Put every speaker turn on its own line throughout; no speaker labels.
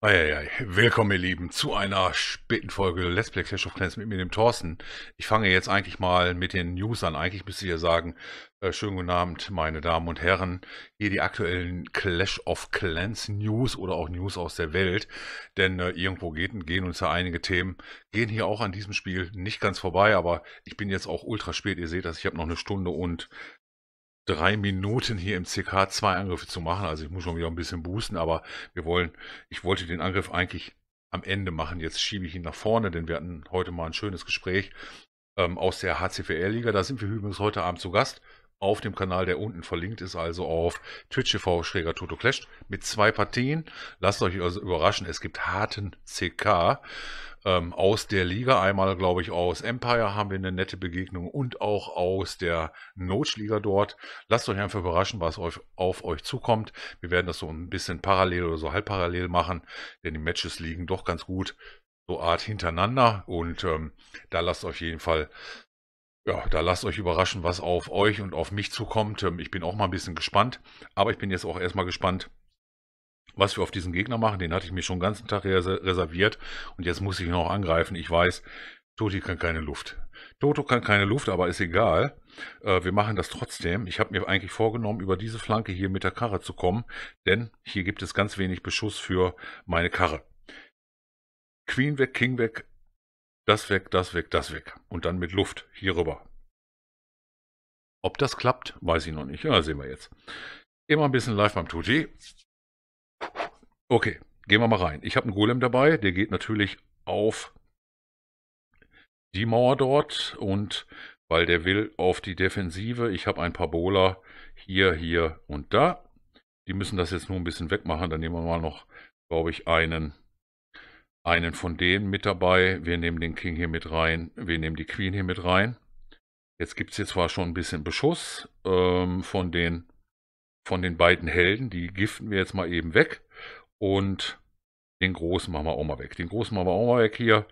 Eieiei. Willkommen, ihr Lieben, zu einer späten Folge Let's Play Clash of Clans mit mir, dem Thorsten. Ich fange jetzt eigentlich mal mit den News an. Eigentlich müsste ich ja sagen, äh, schönen guten Abend, meine Damen und Herren. Hier die aktuellen Clash of Clans News oder auch News aus der Welt. Denn äh, irgendwo geht, gehen uns ja einige Themen, gehen hier auch an diesem Spiel nicht ganz vorbei. Aber ich bin jetzt auch ultra spät. Ihr seht das, ich habe noch eine Stunde und drei Minuten hier im CK zwei Angriffe zu machen. Also ich muss schon wieder ein bisschen boosten, aber wir wollen, ich wollte den Angriff eigentlich am Ende machen. Jetzt schiebe ich ihn nach vorne, denn wir hatten heute mal ein schönes Gespräch ähm, aus der HCVR-Liga. Da sind wir übrigens heute Abend zu Gast auf dem Kanal, der unten verlinkt ist, also auf Twitch TV Schräger Toto Clash mit zwei Partien. Lasst euch also überraschen, es gibt harten CK ähm, aus der Liga. Einmal, glaube ich, aus Empire haben wir eine nette Begegnung und auch aus der Notch-Liga dort. Lasst euch einfach überraschen, was euch, auf euch zukommt. Wir werden das so ein bisschen parallel oder so halb parallel machen, denn die Matches liegen doch ganz gut so Art hintereinander und ähm, da lasst euch jeden Fall ja, da lasst euch überraschen, was auf euch und auf mich zukommt. Ähm, ich bin auch mal ein bisschen gespannt, aber ich bin jetzt auch erstmal gespannt, was wir auf diesen Gegner machen. Den hatte ich mir schon den ganzen Tag reserviert und jetzt muss ich ihn auch angreifen. Ich weiß, Toti kann keine Luft. Toto kann keine Luft, aber ist egal. Äh, wir machen das trotzdem. Ich habe mir eigentlich vorgenommen, über diese Flanke hier mit der Karre zu kommen, denn hier gibt es ganz wenig Beschuss für meine Karre. Queen weg, King weg, das weg, das weg, das weg. Und dann mit Luft hier rüber. Ob das klappt, weiß ich noch nicht. Ja, sehen wir jetzt. Immer ein bisschen live beim Tutti. Okay, gehen wir mal rein. Ich habe einen Golem dabei, der geht natürlich auf die Mauer dort und weil der will auf die Defensive. Ich habe ein paar Bowler hier, hier und da. Die müssen das jetzt nur ein bisschen wegmachen. Dann nehmen wir mal noch, glaube ich, einen, einen von denen mit dabei. Wir nehmen den King hier mit rein. Wir nehmen die Queen hier mit rein. Jetzt gibt es hier zwar schon ein bisschen Beschuss ähm, von, den, von den beiden Helden. Die giften wir jetzt mal eben weg. Und den großen machen wir auch mal weg. Den großen machen wir auch mal weg hier.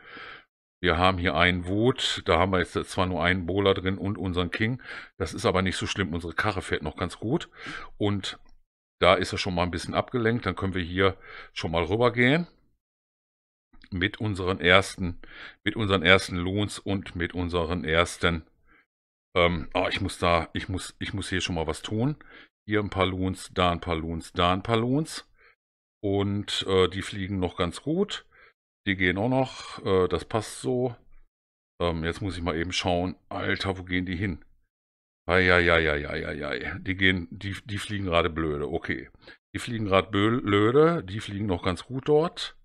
Wir haben hier einen Wut, da haben wir jetzt zwar nur einen Bowler drin und unseren King. Das ist aber nicht so schlimm, unsere Karre fährt noch ganz gut. Und da ist er schon mal ein bisschen abgelenkt, dann können wir hier schon mal rüber gehen. Mit unseren ersten, mit unseren ersten Lohns und mit unseren ersten, ähm, oh, ich muss da, ich muss, ich muss hier schon mal was tun. Hier ein paar Loons, da ein paar Loons, da ein paar Lohns. Und äh, die fliegen noch ganz gut. Die gehen auch noch. Äh, das passt so. Ähm, jetzt muss ich mal eben schauen. Alter, wo gehen die hin? Eieieiei. Die gehen, die, die fliegen gerade blöde. Okay. Die fliegen gerade blöde. Die fliegen noch ganz gut dort.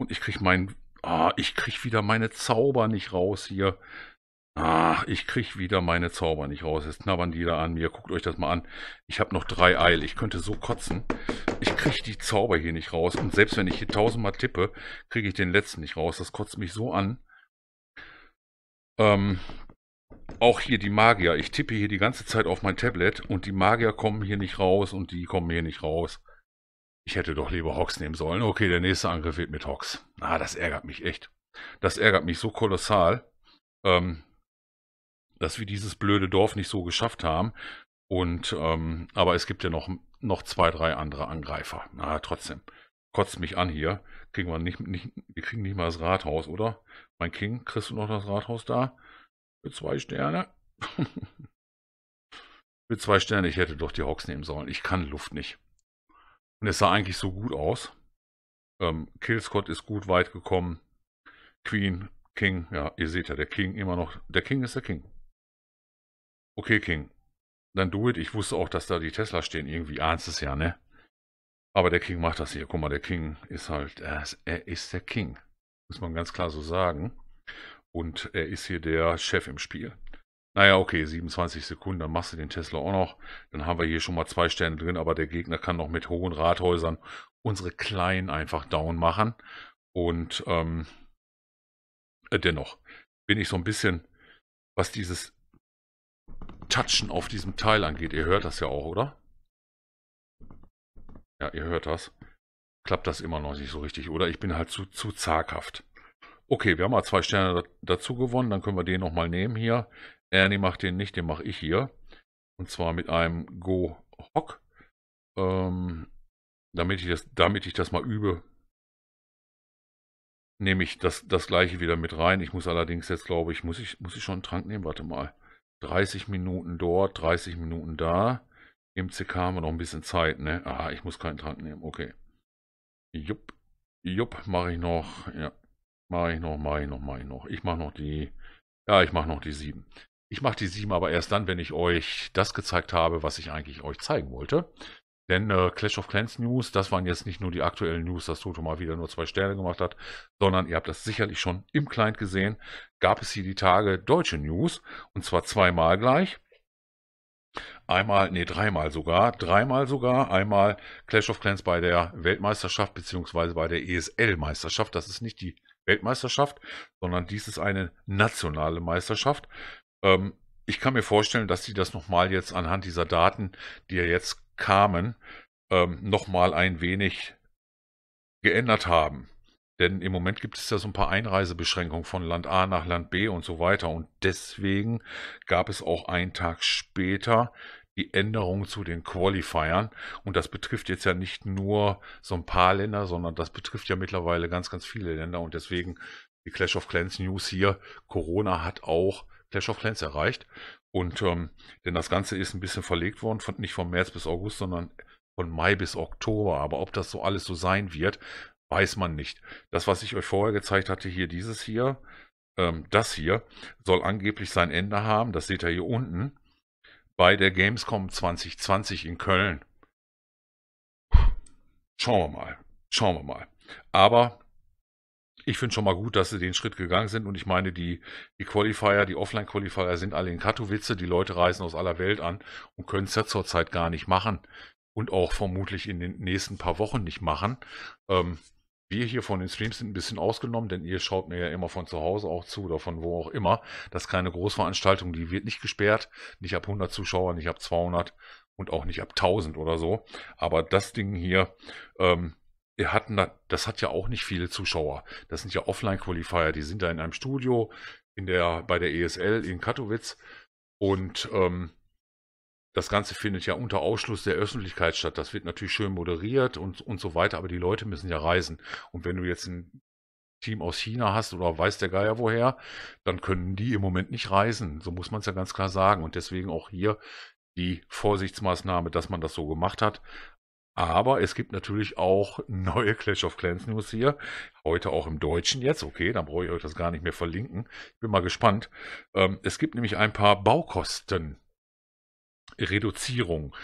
Und ich krieg meinen. Ah, ich krieg wieder meine Zauber nicht raus hier. Ach, ich krieg wieder meine Zauber nicht raus. Jetzt knabbern die da an mir. Guckt euch das mal an. Ich habe noch drei Eil. Ich könnte so kotzen. Ich krieg die Zauber hier nicht raus. Und selbst wenn ich hier tausendmal tippe, kriege ich den letzten nicht raus. Das kotzt mich so an. Ähm, auch hier die Magier. Ich tippe hier die ganze Zeit auf mein Tablet und die Magier kommen hier nicht raus und die kommen hier nicht raus. Ich hätte doch lieber Hox nehmen sollen. Okay, der nächste Angriff wird mit Hox. Ah, das ärgert mich echt. Das ärgert mich so kolossal. Ähm, dass wir dieses blöde Dorf nicht so geschafft haben. Und ähm, aber es gibt ja noch, noch zwei, drei andere Angreifer. Na, trotzdem. Kotzt mich an hier. Kriegen wir nicht, nicht, wir kriegen nicht mal das Rathaus, oder? Mein King, kriegst du noch das Rathaus da? Für zwei Sterne. Für zwei Sterne, ich hätte doch die Hawks nehmen sollen. Ich kann Luft nicht. Und es sah eigentlich so gut aus. Ähm, Killscott ist gut weit gekommen. Queen, King, ja, ihr seht ja, der King immer noch. Der King ist der King. Okay, King. Dann do it. Ich wusste auch, dass da die Tesla stehen. Irgendwie ahnst es ja, ne? Aber der King macht das hier. Guck mal, der King ist halt, er ist der King. Muss man ganz klar so sagen. Und er ist hier der Chef im Spiel. Naja, okay, 27 Sekunden, dann machst du den Tesla auch noch. Dann haben wir hier schon mal zwei Sterne drin, aber der Gegner kann noch mit hohen Rathäusern unsere Kleinen einfach down machen. Und ähm, äh, dennoch bin ich so ein bisschen, was dieses Touchen auf diesem Teil angeht. Ihr hört das ja auch, oder? Ja, ihr hört das. Klappt das immer noch nicht so richtig, oder? Ich bin halt zu, zu zaghaft. Okay, wir haben mal zwei Sterne dazu gewonnen. Dann können wir den nochmal nehmen hier. Ernie macht den nicht, den mache ich hier. Und zwar mit einem Go Hock. Ähm, damit, ich das, damit ich das mal übe, nehme ich das, das gleiche wieder mit rein. Ich muss allerdings jetzt, glaube ich, muss ich, muss ich schon einen Trank nehmen? Warte mal. 30 Minuten dort, 30 Minuten da. Im CK haben wir noch ein bisschen Zeit, ne? Ah, ich muss keinen Trank nehmen, okay. Jupp, jupp, mache ich noch, ja. Mache ich noch, mache ich noch, mache ich noch. Ich mache noch die, ja, ich mache noch die 7. Ich mache die 7 aber erst dann, wenn ich euch das gezeigt habe, was ich eigentlich euch zeigen wollte. Denn äh, Clash of Clans News, das waren jetzt nicht nur die aktuellen News, dass Toto mal wieder nur zwei Sterne gemacht hat, sondern ihr habt das sicherlich schon im Client gesehen, gab es hier die Tage deutsche News und zwar zweimal gleich. Einmal, nee, dreimal sogar, dreimal sogar, einmal Clash of Clans bei der Weltmeisterschaft bzw. bei der ESL-Meisterschaft. Das ist nicht die Weltmeisterschaft, sondern dies ist eine nationale Meisterschaft. Ähm, ich kann mir vorstellen, dass sie das nochmal jetzt anhand dieser Daten, die ja jetzt kamen, ähm, nochmal ein wenig geändert haben. Denn im Moment gibt es ja so ein paar Einreisebeschränkungen von Land A nach Land B und so weiter. Und deswegen gab es auch einen Tag später die Änderung zu den Qualifiern. Und das betrifft jetzt ja nicht nur so ein paar Länder, sondern das betrifft ja mittlerweile ganz, ganz viele Länder. Und deswegen die Clash of Clans News hier. Corona hat auch Clash of Clans erreicht. Und ähm, denn das Ganze ist ein bisschen verlegt worden, von, nicht von März bis August, sondern von Mai bis Oktober. Aber ob das so alles so sein wird, weiß man nicht. Das, was ich euch vorher gezeigt hatte, hier dieses hier, ähm, das hier, soll angeblich sein Ende haben. Das seht ihr hier unten bei der Gamescom 2020 in Köln. Schauen wir mal. Schauen wir mal. Aber ich finde schon mal gut, dass sie den Schritt gegangen sind. Und ich meine, die, die Qualifier, die Offline-Qualifier sind alle in Katowice. Die Leute reisen aus aller Welt an und können es ja zurzeit gar nicht machen. Und auch vermutlich in den nächsten paar Wochen nicht machen. Ähm, wir hier von den Streams sind ein bisschen ausgenommen, denn ihr schaut mir ja immer von zu Hause auch zu oder von wo auch immer. Das ist keine Großveranstaltung, die wird nicht gesperrt. Nicht ab 100 Zuschauer, nicht ab 200 und auch nicht ab 1000 oder so. Aber das Ding hier, ähm, wir hatten da, das hat ja auch nicht viele Zuschauer. Das sind ja Offline-Qualifier, die sind da in einem Studio in der, bei der ESL in Katowice und ähm, das Ganze findet ja unter Ausschluss der Öffentlichkeit statt. Das wird natürlich schön moderiert und, und so weiter, aber die Leute müssen ja reisen. Und wenn du jetzt ein Team aus China hast oder weiß der Geier woher, dann können die im Moment nicht reisen. So muss man es ja ganz klar sagen. Und deswegen auch hier die Vorsichtsmaßnahme, dass man das so gemacht hat, aber es gibt natürlich auch neue Clash of Clans News hier. Heute auch im Deutschen jetzt. Okay, dann brauche ich euch das gar nicht mehr verlinken. Ich bin mal gespannt. Ähm, es gibt nämlich ein paar Baukostenreduzierungen.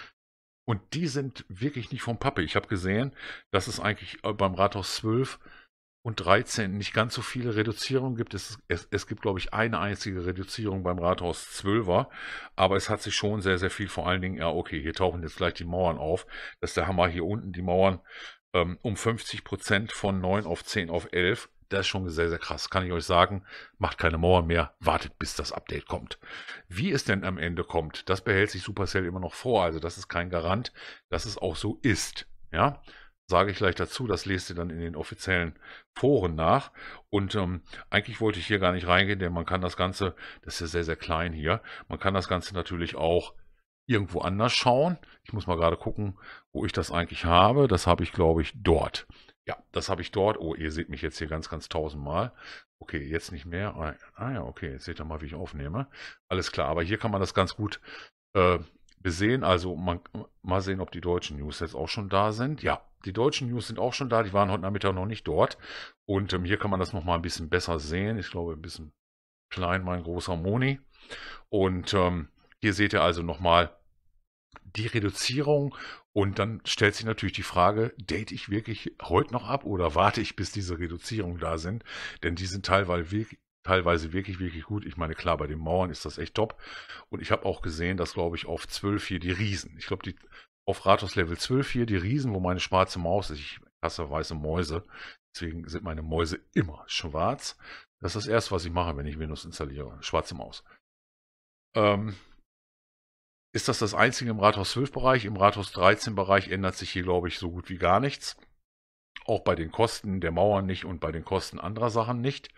Und die sind wirklich nicht vom Pappe. Ich habe gesehen, dass es eigentlich äh, beim Rathaus 12 und 13 nicht ganz so viele Reduzierungen gibt. Es, es, es gibt, glaube ich, eine einzige Reduzierung beim Rathaus 12er, aber es hat sich schon sehr, sehr viel, vor allen Dingen, ja, okay, hier tauchen jetzt gleich die Mauern auf. Das ist der Hammer hier unten, die Mauern ähm, um 50 Prozent von 9 auf 10 auf 11. Das ist schon sehr, sehr krass, kann ich euch sagen. Macht keine Mauern mehr, wartet, bis das Update kommt. Wie es denn am Ende kommt, das behält sich Supercell immer noch vor. Also das ist kein Garant, dass es auch so ist. Ja, sage ich gleich dazu, das lest ihr dann in den offiziellen Foren nach. Und ähm, eigentlich wollte ich hier gar nicht reingehen, denn man kann das Ganze, das ist ja sehr, sehr klein hier, man kann das Ganze natürlich auch irgendwo anders schauen. Ich muss mal gerade gucken, wo ich das eigentlich habe. Das habe ich, glaube ich, dort. Ja, das habe ich dort. Oh, ihr seht mich jetzt hier ganz, ganz tausendmal. Okay, jetzt nicht mehr. Ah ja, okay, jetzt seht ihr mal, wie ich aufnehme. Alles klar, aber hier kann man das ganz gut äh, wir sehen also, man, mal sehen, ob die deutschen News jetzt auch schon da sind. Ja, die deutschen News sind auch schon da. Die waren heute Nachmittag noch nicht dort. Und ähm, hier kann man das nochmal ein bisschen besser sehen. Ich glaube, ein bisschen klein, mein großer Moni. Und ähm, hier seht ihr also nochmal die Reduzierung. Und dann stellt sich natürlich die Frage, date ich wirklich heute noch ab oder warte ich, bis diese Reduzierungen da sind? Denn die sind teilweise wirklich, teilweise wirklich, wirklich gut. Ich meine, klar, bei den Mauern ist das echt top. Und ich habe auch gesehen, dass, glaube ich, auf 12 hier die Riesen, ich glaube, die auf Rathaus Level 12 hier, die Riesen, wo meine schwarze Maus ist, ich hasse weiße Mäuse, deswegen sind meine Mäuse immer schwarz. Das ist das erste, was ich mache, wenn ich Windows installiere, schwarze Maus. Ähm, ist das das einzige im Rathaus 12 Bereich. Im Rathaus 13 Bereich ändert sich hier, glaube ich, so gut wie gar nichts. Auch bei den Kosten der Mauern nicht und bei den Kosten anderer Sachen nicht.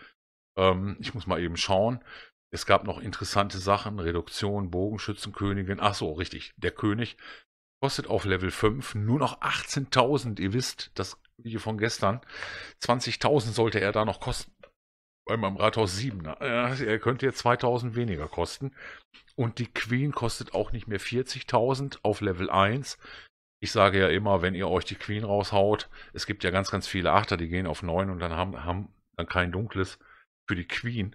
Ähm, ich muss mal eben schauen. Es gab noch interessante Sachen, Reduktion, Bogenschützenkönigin. Ach so, richtig, der König kostet auf Level 5 nur noch 18.000. Ihr wisst, das Video von gestern, 20.000 sollte er da noch kosten. Beim Rathaus 7. Ne? Er könnte jetzt 2000 weniger kosten. Und die Queen kostet auch nicht mehr 40.000 auf Level 1. Ich sage ja immer, wenn ihr euch die Queen raushaut, es gibt ja ganz, ganz viele Achter, die gehen auf 9 und dann haben, haben dann kein dunkles für die Queen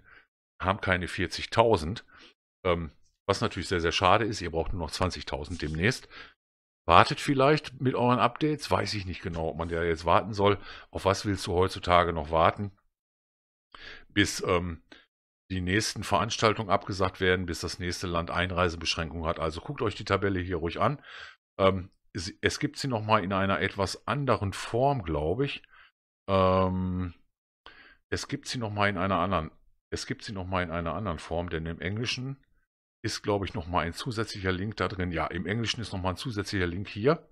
haben keine 40.000. Ähm, was natürlich sehr, sehr schade ist. Ihr braucht nur noch 20.000 demnächst. Wartet vielleicht mit euren Updates. Weiß ich nicht genau, ob man da jetzt warten soll. Auf was willst du heutzutage noch warten? Bis ähm, die nächsten Veranstaltungen abgesagt werden, bis das nächste Land Einreisebeschränkungen hat. Also guckt euch die Tabelle hier ruhig an. Ähm, es, es, gibt sie nochmal in einer etwas anderen Form, glaube ich. Ähm, es gibt sie noch mal in einer anderen es gibt sie noch mal in einer anderen Form, denn im Englischen ist, glaube ich, noch mal ein zusätzlicher Link da drin. Ja, im Englischen ist noch mal ein zusätzlicher Link hier.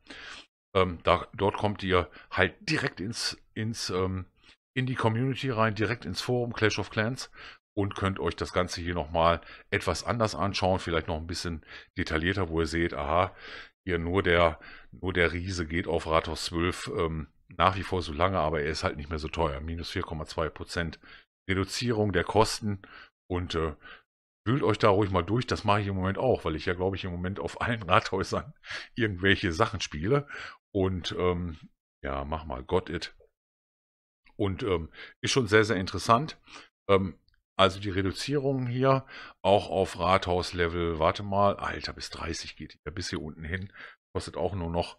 Ähm, da, dort kommt ihr halt direkt ins, ins ähm, in die Community rein, direkt ins Forum Clash of Clans und könnt euch das Ganze hier nochmal etwas anders anschauen, vielleicht noch ein bisschen detaillierter, wo ihr seht, aha, hier nur der, nur der Riese geht auf Rathaus 12, ähm, nach wie vor so lange, aber er ist halt nicht mehr so teuer. Minus 4,2 Reduzierung der Kosten und äh, Wühlt euch da ruhig mal durch, das mache ich im Moment auch, weil ich ja, glaube ich, im Moment auf allen Rathäusern irgendwelche Sachen spiele. Und ähm, ja, mach mal, got it. Und ähm, ist schon sehr, sehr interessant. Ähm, also die Reduzierung hier, auch auf Rathauslevel, warte mal, Alter, bis 30 geht ja bis hier unten hin, kostet auch nur noch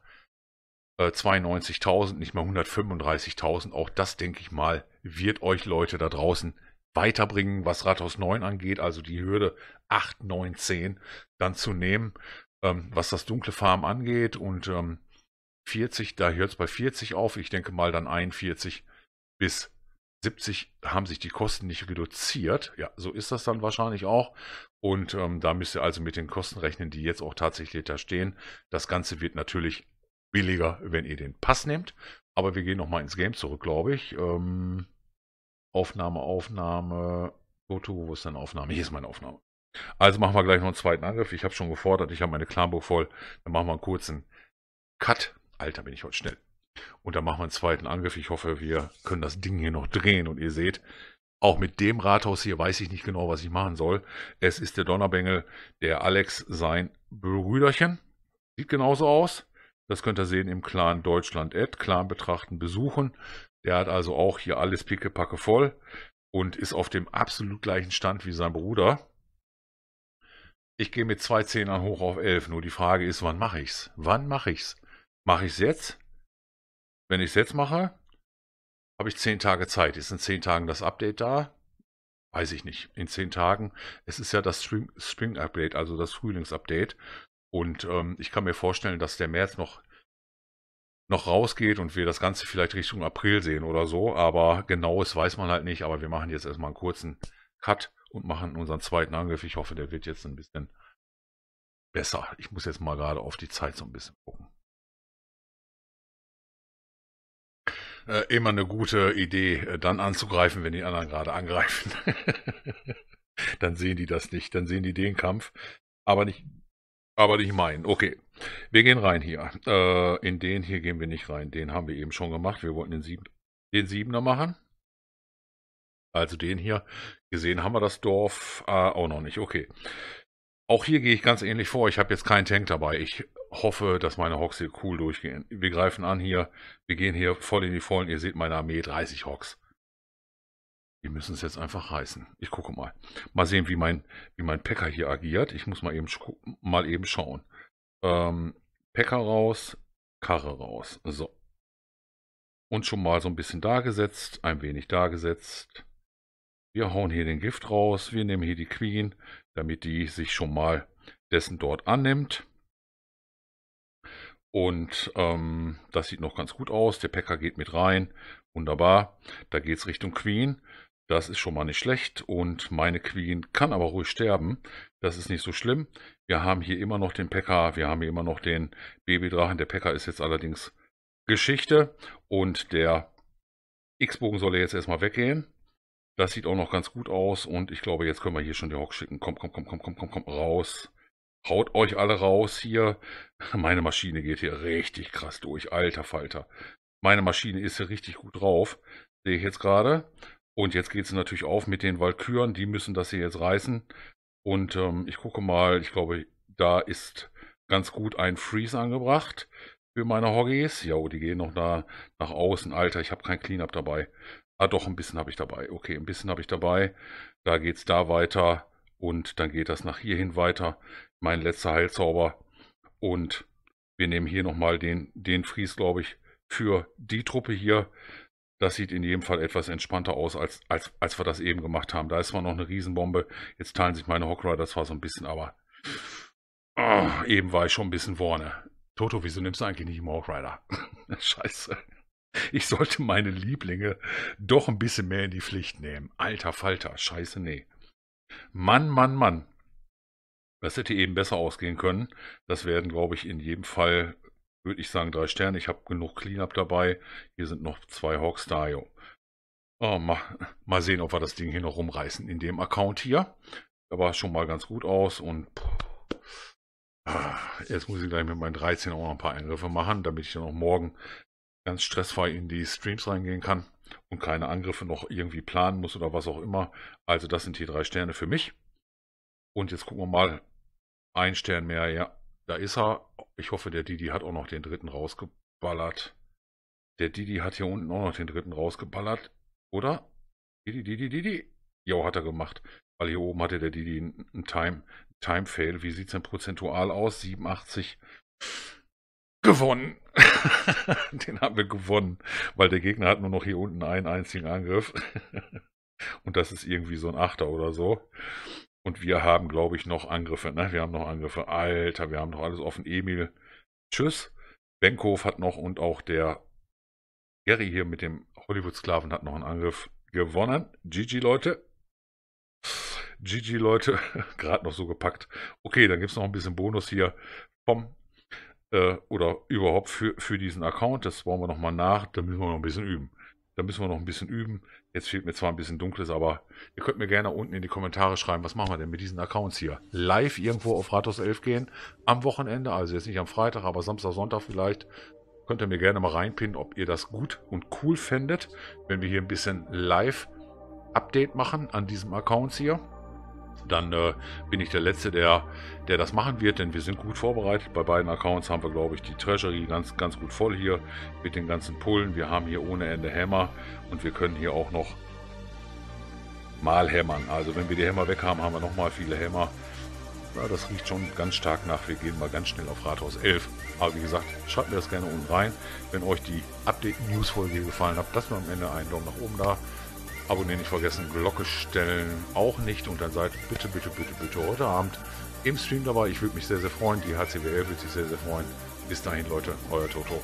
92.000, äh, nicht mal 135.000. Auch das, denke ich mal, wird euch Leute da draußen weiterbringen, was Rathaus 9 angeht, also die Hürde 8, 9, 10 dann zu nehmen, ähm, was das dunkle Farm angeht. Und ähm, 40, da hört es bei 40 auf. Ich denke mal dann 41 bis 70 haben sich die Kosten nicht reduziert. Ja, so ist das dann wahrscheinlich auch. Und ähm, da müsst ihr also mit den Kosten rechnen, die jetzt auch tatsächlich da stehen. Das Ganze wird natürlich billiger, wenn ihr den Pass nehmt. Aber wir gehen nochmal ins Game zurück, glaube ich. Ähm, Aufnahme, Aufnahme. Foto, wo ist denn Aufnahme? Hier ist meine Aufnahme. Also machen wir gleich noch einen zweiten Angriff. Ich habe schon gefordert, ich habe meine Klamburg voll. Dann machen wir einen kurzen Cut. Alter, bin ich heute schnell. Und dann machen wir einen zweiten Angriff. Ich hoffe, wir können das Ding hier noch drehen. Und ihr seht, auch mit dem Rathaus hier weiß ich nicht genau, was ich machen soll. Es ist der Donnerbengel, der Alex, sein Brüderchen. Sieht genauso aus. Das könnt ihr sehen im Clan Deutschland Ad, Clan betrachten, besuchen. Der hat also auch hier alles pickepacke voll und ist auf dem absolut gleichen Stand wie sein Bruder. Ich gehe mit zwei Zehnern hoch auf 11. Nur die Frage ist, wann mache ich's? Wann mache ich's? Mache ich's jetzt? Wenn ich es jetzt mache, habe ich zehn Tage Zeit. Ist in zehn Tagen das Update da? Weiß ich nicht. In zehn Tagen. Es ist ja das Spring-Update, also das Frühlingsupdate. Und ähm, ich kann mir vorstellen, dass der März noch, noch rausgeht und wir das Ganze vielleicht Richtung April sehen oder so. Aber genaues weiß man halt nicht. Aber wir machen jetzt erstmal einen kurzen Cut und machen unseren zweiten Angriff. Ich hoffe, der wird jetzt ein bisschen besser. Ich muss jetzt mal gerade auf die Zeit so ein bisschen gucken. Äh, immer eine gute Idee, äh, dann anzugreifen, wenn die anderen gerade angreifen. dann sehen die das nicht, dann sehen die den Kampf, aber nicht, aber nicht meinen. Okay. Wir gehen rein hier. Äh, in den hier gehen wir nicht rein. Den haben wir eben schon gemacht. Wir wollten den, Sieb den Siebener machen. Also den hier. Gesehen haben wir das Dorf äh, auch noch nicht. Okay. Auch hier gehe ich ganz ähnlich vor. Ich habe jetzt keinen Tank dabei. Ich hoffe, dass meine Hocks hier cool durchgehen. Wir greifen an hier. Wir gehen hier voll in die Vollen. Ihr seht meine Armee. 30 Hocks. Wir müssen es jetzt einfach reißen. Ich gucke mal. Mal sehen, wie mein, wie mein Packer hier agiert. Ich muss mal eben, mal eben schauen. Ähm, Packer raus, Karre raus. So. Und schon mal so ein bisschen dargesetzt, ein wenig dargesetzt. Wir hauen hier den Gift raus. Wir nehmen hier die Queen, damit die sich schon mal dessen dort annimmt. Und ähm, das sieht noch ganz gut aus. Der Packer geht mit rein. Wunderbar. Da geht es Richtung Queen. Das ist schon mal nicht schlecht und meine Queen kann aber ruhig sterben. Das ist nicht so schlimm. Wir haben hier immer noch den Pekka, wir haben hier immer noch den Babydrachen. Der Pekka ist jetzt allerdings Geschichte und der X-Bogen soll jetzt erstmal weggehen. Das sieht auch noch ganz gut aus und ich glaube, jetzt können wir hier schon die Hock schicken. Komm, komm, komm, komm, komm, komm, komm, raus. Haut euch alle raus hier. Meine Maschine geht hier richtig krass durch. Alter Falter. Meine Maschine ist hier richtig gut drauf. Sehe ich jetzt gerade. Und jetzt geht es natürlich auf mit den Walküren. Die müssen das hier jetzt reißen. Und ähm, ich gucke mal, ich glaube, da ist ganz gut ein Freeze angebracht für meine Hoggies. Ja, oh, die gehen noch da nach außen. Alter, ich habe kein Cleanup dabei. Ah, doch, ein bisschen habe ich dabei. Okay, ein bisschen habe ich dabei. Da geht's da weiter. Und dann geht das nach hier hin weiter. Mein letzter Heilzauber. Und wir nehmen hier nochmal den, den Fries, glaube ich, für die Truppe hier. Das sieht in jedem Fall etwas entspannter aus, als, als, als wir das eben gemacht haben. Da ist zwar noch eine Riesenbombe. Jetzt teilen sich meine Hockrider. zwar so ein bisschen, aber oh, eben war ich schon ein bisschen vorne. Toto, wieso nimmst du eigentlich nicht im Hawkrider? Scheiße. Ich sollte meine Lieblinge doch ein bisschen mehr in die Pflicht nehmen. Alter Falter, scheiße, nee. Mann, Mann, Mann. Das hätte eben besser ausgehen können. Das werden, glaube ich, in jedem Fall würde ich sagen, drei Sterne. Ich habe genug Cleanup dabei. Hier sind noch zwei Hawks da, jo. Oh, ah, mal, mal sehen, ob wir das Ding hier noch rumreißen in dem Account hier. Da war es schon mal ganz gut aus und ah, jetzt muss ich gleich mit meinen 13 auch noch ein paar Angriffe machen, damit ich dann auch morgen ganz stressfrei in die Streams reingehen kann und keine Angriffe noch irgendwie planen muss oder was auch immer. Also das sind hier drei Sterne für mich. Und jetzt gucken wir mal. Ein Stern mehr, ja. Da ist er. Ich hoffe, der Didi hat auch noch den dritten rausgeballert. Der Didi hat hier unten auch noch den dritten rausgeballert. Oder? Didi, Didi, Didi. Jo, hat er gemacht. Weil hier oben hatte der Didi einen Time, Time Fail. Wie sieht es denn prozentual aus? 87. Gewonnen. den haben wir gewonnen. Weil der Gegner hat nur noch hier unten einen einzigen Angriff. Und das ist irgendwie so ein Achter oder so. Und wir haben, glaube ich, noch Angriffe. Ne? Wir haben noch Angriffe. Alter, wir haben noch alles offen. Emil, tschüss. Benkhof hat noch und auch der Gary hier mit dem Hollywood-Sklaven hat noch einen Angriff gewonnen. GG, Leute. GG, Leute. Gerade noch so gepackt. Okay, dann gibt es noch ein bisschen Bonus hier vom äh, oder überhaupt für, für diesen Account. Das wollen wir nochmal nach. Da müssen wir noch ein bisschen üben. Da müssen wir noch ein bisschen üben. Jetzt fehlt mir zwar ein bisschen Dunkles, aber ihr könnt mir gerne unten in die Kommentare schreiben, was machen wir denn mit diesen Accounts hier? Live irgendwo auf Rathaus 11 gehen am Wochenende, also jetzt nicht am Freitag, aber Samstag, Sonntag vielleicht. Könnt ihr mir gerne mal reinpinnen, ob ihr das gut und cool fändet, wenn wir hier ein bisschen live Update machen an diesem Accounts hier dann äh, bin ich der Letzte, der, der das machen wird, denn wir sind gut vorbereitet. Bei beiden Accounts haben wir, glaube ich, die Treasury ganz, ganz gut voll hier mit den ganzen Pullen. Wir haben hier ohne Ende Hämmer und wir können hier auch noch mal hämmern. Also wenn wir die Hämmer weg haben, haben wir nochmal viele Hämmer. Ja, das riecht schon ganz stark nach. Wir gehen mal ganz schnell auf Rathaus 11. Aber wie gesagt, schreibt mir das gerne unten rein. Wenn euch die Update-News-Folge gefallen hat, lasst mir am Ende einen Daumen nach oben da. Abonnieren nicht vergessen, Glocke stellen auch nicht und dann seid bitte, bitte, bitte, bitte heute Abend im Stream dabei. Ich würde mich sehr, sehr freuen. Die HCWL würde sich sehr, sehr freuen. Bis dahin, Leute, euer Toto.